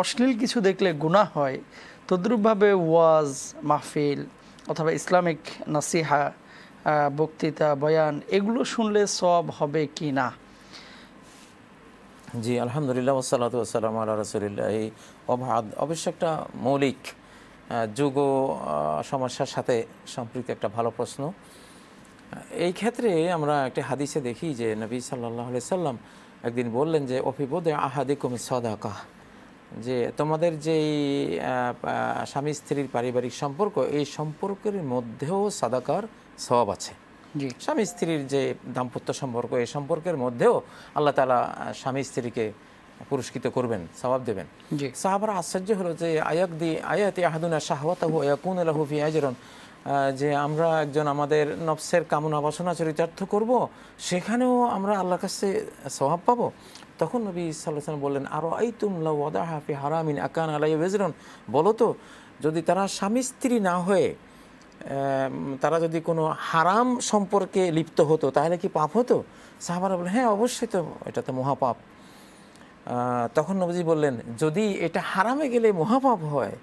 অশ্লীল কিছু দেখলে গুণা হয় তদ্রুপভাবে ওয়াজ মাহফিল অথবা ইসলামিক নাসিহা বক্তৃতা বয়ান এগুলো শুনলে সব হবে কি না জি আলহামদুলিল্লাহ ওসালাত ওসালাম আল্লাহ রসুলিল্লাহ অবাদ অবশ্য একটা মৌলিক যুগ সমস্যার সাথে সম্পৃক্ত একটা ভালো প্রশ্ন এই ক্ষেত্রে আমরা একটা হাদিসে দেখি যে নবী সাল্লাহ সাল্লাম একদিন বললেন যে অফিবোদে আহাদি কমি সদাকা যে তোমাদের যেই স্বামী স্ত্রীর পারিবারিক সম্পর্ক এই সম্পর্কের মধ্যেও সাদাকার স্বভাব আছে স্বামী স্ত্রীর যে দাম্পত্য সম্পর্ক এই সম্পর্কের মধ্যেও আল্লাহ তালা স্বামী স্ত্রীকে পুরস্কৃত করবেন সবাব দেবেন সাহাবার আশ্চর্য হলো যে আয়াক দি আয়াতি আহাদুনা শাহওয়াতাহু আয়াকুন আলাহুফি আজরন যে আমরা একজন আমাদের নফসের কামনা বাসনা চরিতার্থ করব সেখানেও আমরা আল্লাহ কাছে স্বভাব পাবো তখন নবী সাল্লাহ বললেন আরও আই তুমলা ওয়াদা হাফি হারামিন আকান আলাই বেজরন বলো তো যদি তারা স্বামী স্ত্রী না হয়ে তারা যদি কোনো হারাম সম্পর্কে লিপ্ত হতো তাহলে কি পাপ হতো সাহাবারা বললেন হ্যাঁ অবশ্যই তো এটা তো মহাপাপ তখন নবজি বললেন যদি এটা হারামে গেলে মহাপাপ হয়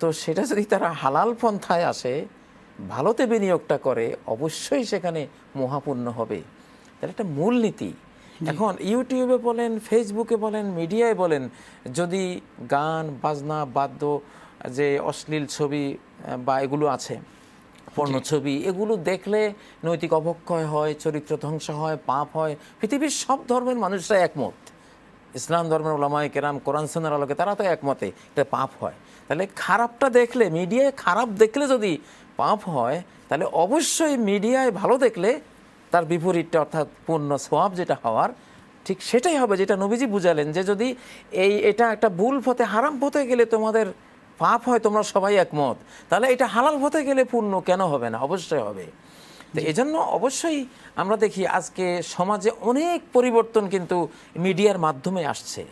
তো সেটা যদি তারা হালাল পন্থায় আসে ভালোতে বিনিয়োগটা করে অবশ্যই সেখানে মহাপূর্ণ হবে তাহলে একটা মূলনীতি এখন ইউটিউবে বলেন ফেসবুকে বলেন মিডিয়ায় বলেন যদি গান বাজনা বাদ্য যে অশ্লীল ছবি বা এগুলো আছে পর্ণ ছবি এগুলো দেখলে নৈতিক অবক্ষয় হয় চরিত্র ধ্বংস হয় পাপ হয় পৃথিবীর সব ধর্মের মানুষরা একমত ইসলাম ধর্মের ওলামায় কেরাম কোরআন সন্ন্যার আলোকে তারা তো একমতে এটা পাপ হয় তাহলে খারাপটা দেখলে মিডিয়ায় খারাপ দেখলে যদি পাপ হয় তাহলে অবশ্যই মিডিয়ায় ভালো দেখলে তার বিপরীতটা অর্থাৎ পূর্ণ সোয়াব যেটা হওয়ার ঠিক সেটাই হবে যেটা নবীজি বুঝালেন যে যদি এই এটা একটা ভুল পথে হারাম পথে গেলে তোমাদের পাপ হয় তোমরা সবাই একমত তাহলে এটা হালাল পথে গেলে পূর্ণ কেন হবে না অবশ্যই হবে তো এজন্য অবশ্যই আমরা দেখি আজকে সমাজে অনেক পরিবর্তন কিন্তু মিডিয়ার মাধ্যমে আসছে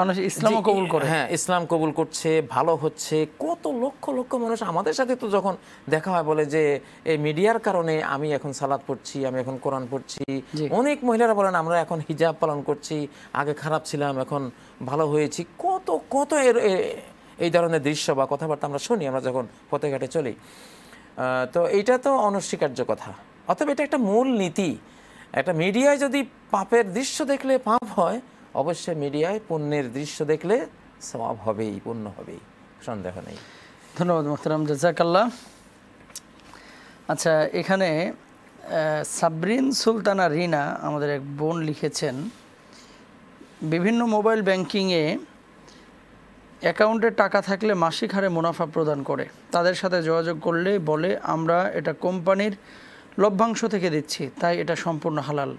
মানুষ ইসলাম কবুল করে হ্যাঁ ইসলাম কবুল করছে ভালো হচ্ছে কত লক্ষ লক্ষ মানুষ আমাদের সাথে তো যখন দেখা হয় বলে যে এই মিডিয়ার কারণে আমি এখন সালাদ পড়ছি আমি এখন কোরআন পড়ছি অনেক মহিলারা বলেন আমরা এখন হিজাব পালন করছি আগে খারাপ ছিলাম এখন ভালো হয়েছি কত কত এর এই ধরনের দৃশ্য বা কথাবার্তা আমরা শুনি আমরা যখন পথে ঘাটে চলি তো এটা তো অনস্বীকার্য কথা অথবা এটা একটা মূল নীতি একটা মিডিয়ায় যদি পাপের দৃশ্য দেখলে পাপ হয় অবশ্যই মিডিয়ায় পণ্যের দৃশ্য দেখলে সবাব হবেই পণ্য হবেই সন্দেহ নেই ধন্যবাদ মোহতারাম জাজাকাল্লাহ আচ্ছা এখানে সাবরিন সুলতানা রিনা আমাদের এক বোন লিখেছেন বিভিন্ন মোবাইল ব্যাংকিংয়ে অ্যাকাউন্টে টাকা থাকলে মাসিক হারে মুনাফা প্রদান করে তাদের সাথে যোগাযোগ করলে বলে আমরা এটা কোম্পানির লভ্যাংশ থেকে দিচ্ছি তাই এটা সম্পূর্ণ হালাল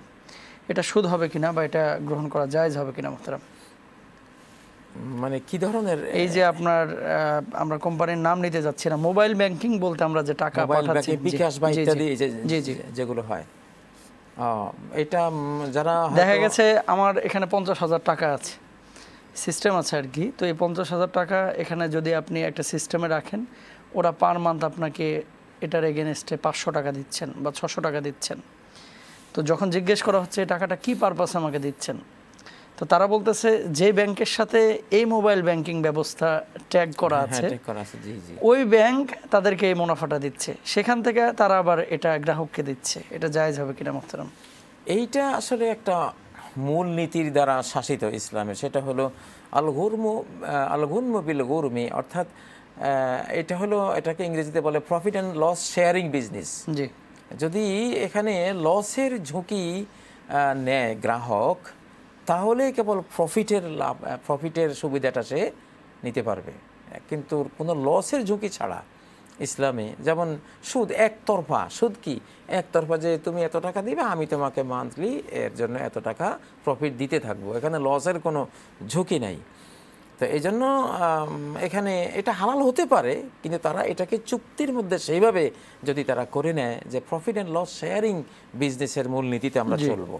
এটা সুদ হবে কিনা বা এটা গ্রহণ করা জায়জ হবে কিনা মোহতারাম মানে কি ধরনের এই যে আপনার আমরা কোম্পানির নাম নিতে যাচ্ছি না মোবাইল ব্যাংকিং বলতে আমরা যে টাকা পাঠাচ্ছি বিকাশ বা ইত্যাদি জি জি যেগুলো হয় এটা যারা দেখা গেছে আমার এখানে পঞ্চাশ হাজার টাকা আছে সিস্টেম আছে আর কি তো এই পঞ্চাশ হাজার টাকা এখানে যদি আপনি একটা সিস্টেমে রাখেন ওরা পার মান্থ আপনাকে এটার এগেনস্টে পাঁচশো টাকা দিচ্ছেন বা ছশো টাকা দিচ্ছেন তো যখন জিজ্ঞেস করা হচ্ছে এই টাকাটা কী পারপাস আমাকে দিচ্ছেন তো তারা বলতেছে যে ব্যাংকের সাথে এই মোবাইল ব্যাংকিং ব্যবস্থা ট্যাগ করা আছে ওই ব্যাংক তাদেরকে এই মুনাফাটা দিচ্ছে সেখান থেকে তারা আবার এটা গ্রাহককে দিচ্ছে এটা জায়জ হবে কিনা মোহতারাম এইটা আসলে একটা মূল নীতির দ্বারা শাসিত ইসলামে সেটা হলো আল গুরমু আল বিল গুরমি অর্থাৎ এটা হলো এটাকে ইংরেজিতে বলে profit and loss sharing business যদি এখানে লসের ঝুঁকি নেয় গ্রাহক তাহলে কেবল প্রফিটের লাভ প্রফিটের সুবিধাটা সে নিতে পারবে কিন্তু কোনো লসের ঝুঁকি ছাড়া ইসলামে যেমন সুদ একতরফা সুদ কি একতরফা যে তুমি এত টাকা দিবে আমি তোমাকে মান্থলি এর জন্য এত টাকা প্রফিট দিতে থাকবো এখানে লসের কোনো ঝুঁকি নাই তো এই জন্য এখানে এটা হালাল হতে পারে কিন্তু তারা এটাকে চুক্তির মধ্যে সেইভাবে যদি তারা করে নেয় যে প্রফিট অ্যান্ড লস শেয়ারিং বিজনেসের মূলনীতিতে আমরা চলবো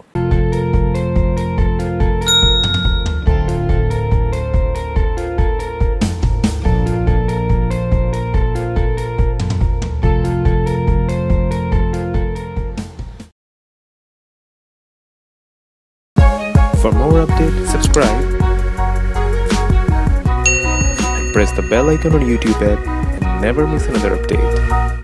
For more updates, subscribe and press the bell icon on YouTube app and never miss another update.